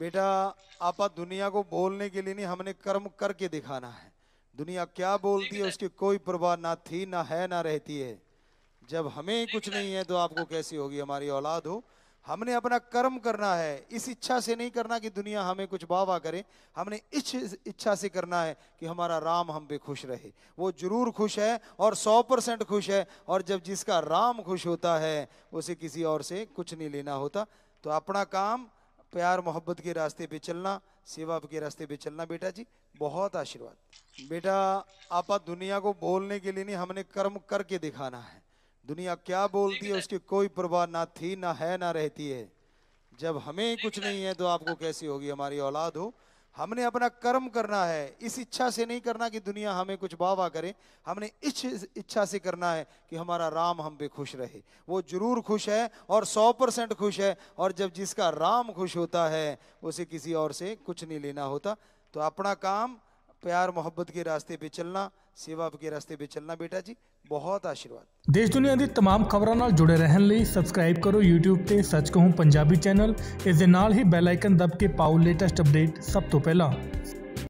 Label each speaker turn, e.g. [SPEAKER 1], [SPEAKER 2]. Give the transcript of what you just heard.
[SPEAKER 1] बेटा आपा दुनिया को बोलने के लिए नहीं हमने कर्म करके दिखाना है दुनिया क्या बोलती है उसकी कोई परवाह ना थी ना है ना रहती है जब हमें कुछ नहीं है तो आपको कैसी होगी हमारी औलाद हो हमने अपना कर्म करना है इस इच्छा से नहीं करना कि दुनिया हमें कुछ वाह करे हमने इस इच्छा से करना है कि हमारा राम हम पे खुश रहे वो जरूर खुश है और सौ परसेंट खुश है और जब जिसका राम खुश होता है उसे किसी और से कुछ नहीं लेना होता तो अपना काम प्यार मोहब्बत के रास्ते पे चलना सेवा के रास्ते पे चलना बेटा जी बहुत आशीर्वाद बेटा आपा दुनिया को बोलने के लिए नहीं हमने कर्म करके दिखाना है दुनिया क्या बोलती है उसकी कोई परवाह ना थी ना है ना रहती है जब हमें कुछ नहीं है तो आपको कैसी होगी हमारी औलाद हो हमने अपना कर्म करना है इस इच्छा से नहीं करना कि दुनिया हमें कुछ वाह करे हमने इस इच्छा से करना है कि हमारा राम हम पे खुश रहे वो जरूर खुश है और सौ परसेंट खुश है और जब जिसका राम खुश होता है उसे किसी और से कुछ नहीं लेना होता तो अपना काम ਪਿਆਰ ਮੁਹੱਬਤ ਦੇ रास्ते 'ਤੇ ਚੱਲਣਾ ਸੇਵਾ ਦੇ ਰਸਤੇ 'ਤੇ ਚੱਲਣਾ ਬੇਟਾ ਜੀ ਬਹੁਤ ਆਸ਼ੀਰਵਾਦ
[SPEAKER 2] ਦੇਸ਼ ਦੁਨੀਆ ਦੀ तमाम ਖਬਰਾਂ ਨਾਲ ਜੁੜੇ ਰਹਿਣ ਲਈ ਸਬਸਕ੍ਰਾਈਬ ਕਰੋ YouTube ਤੇ ਸੱਚ ਕਹੂੰ ਪੰਜਾਬੀ ਚੈਨਲ ਇਸ ਦੇ ਨਾਲ ਹੀ ਬੈਲ ਆਈਕਨ ਦਬ ਕੇ ਪਾਓ ਲੇਟੈਸਟ ਅਪਡੇਟ ਸਭ ਤੋਂ ਪਹਿਲਾਂ